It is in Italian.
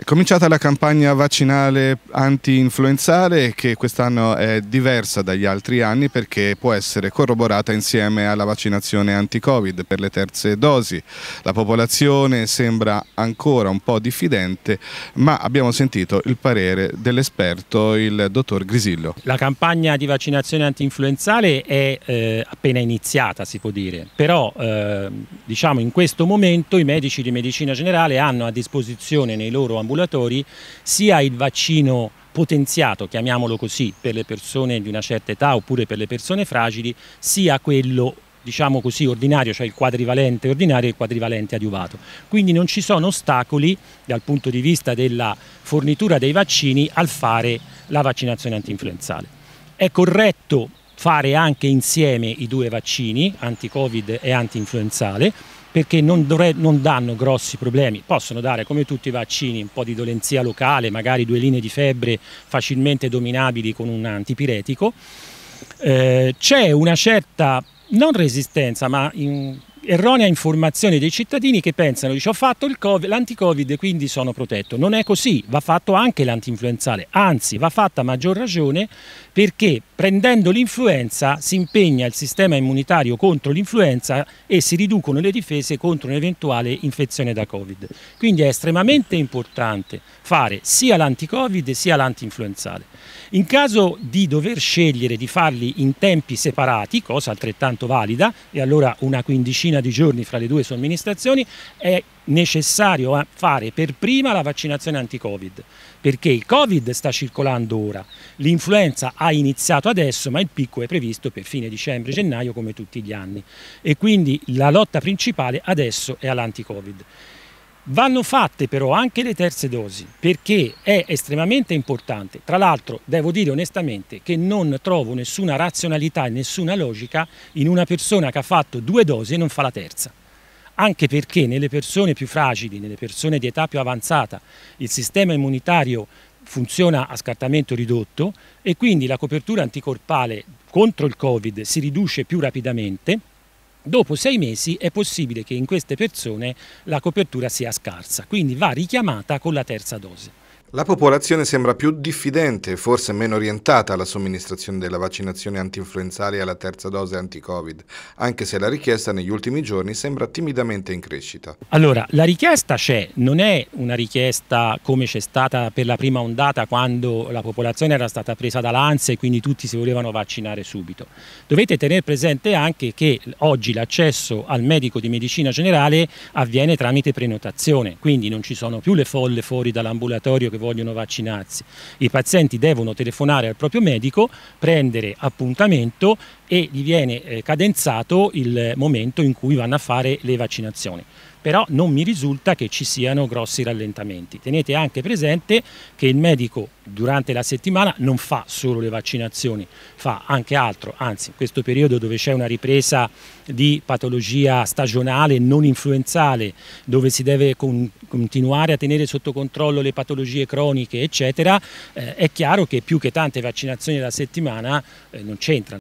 È cominciata la campagna vaccinale anti-influenzale che quest'anno è diversa dagli altri anni perché può essere corroborata insieme alla vaccinazione anti-Covid per le terze dosi. La popolazione sembra ancora un po' diffidente ma abbiamo sentito il parere dell'esperto il dottor Grisillo. La campagna di vaccinazione anti-influenzale è eh, appena iniziata si può dire però eh, diciamo in questo momento i medici di medicina generale hanno a disposizione nei loro ambulatori ambulatori, sia il vaccino potenziato, chiamiamolo così, per le persone di una certa età oppure per le persone fragili, sia quello diciamo così, ordinario, cioè il quadrivalente ordinario e il quadrivalente adiuvato. Quindi non ci sono ostacoli dal punto di vista della fornitura dei vaccini al fare la vaccinazione antinfluenzale. È corretto fare anche insieme i due vaccini, anti-covid e anti-influenzale, perché non, dovre- non danno grossi problemi, possono dare come tutti i vaccini un po' di dolenzia locale, magari due linee di febbre facilmente dominabili con un antipiretico. Eh, c'è una certa non resistenza, ma in, erronea informazione dei cittadini che pensano, dice ho fatto l'anti-covid quindi sono protetto. Non è così, va fatto anche l'anti-influenzale, anzi va fatta a maggior ragione perché prendendo l'influenza si impegna il sistema immunitario contro l'influenza e si riducono le difese contro un'eventuale infezione da covid. Quindi è estremamente importante fare sia l'anti-covid sia l'anti-influenzale. In caso di dover scegliere di farli in tempi separati, cosa altrettanto valida, e allora una quindicina ventina di giorni fra le due somministrazioni, è necessario fare per prima la vaccinazione anti-Covid, perché il Covid sta circolando ora, l'influenza ha iniziato adesso, ma il picco è previsto per fine dicembre-gennaio come tutti gli anni e quindi la lotta principale adesso è all'anti-Covid. Vanno fatte però anche le terze dosi perché è estremamente importante. Tra l'altro devo dire onestamente che non trovo nessuna razionalità e nessuna logica in una persona che ha fatto due dosi e non fa la terza. Anche perché nelle persone più fragili, nelle persone di età più avanzata, il sistema immunitario funziona a scartamento ridotto e quindi la copertura anticorpale contro il Covid si riduce più rapidamente Dopo sei mesi è possibile che in queste persone la copertura sia scarsa, quindi va richiamata con la terza dose. La popolazione sembra più diffidente e forse meno orientata alla somministrazione della vaccinazione antinfluenzale e alla terza dose anti-Covid, anche se la richiesta negli ultimi giorni sembra timidamente in crescita. Allora, la richiesta c'è, non è una richiesta come c'è stata per la prima ondata quando la popolazione era stata presa dall'ansia e quindi tutti si volevano vaccinare subito. Dovete tenere presente anche che oggi l'accesso al medico di medicina generale avviene tramite prenotazione, quindi non ci sono più le folle fuori dall'ambulatorio che vogliono vaccinarsi. I pazienti devono telefonare al proprio medico, prendere appuntamento e gli viene eh, cadenzato il momento in cui vanno a fare le vaccinazioni però non mi risulta che ci siano grossi rallentamenti. Tenete anche presente che il medico durante la settimana non fa solo le vaccinazioni, fa anche altro, anzi in questo periodo dove c'è una ripresa di patologia stagionale non influenzale, dove si deve con continuare a tenere sotto controllo le patologie croniche, eccetera, eh, è chiaro che più che tante vaccinazioni alla settimana eh, non c'entrano.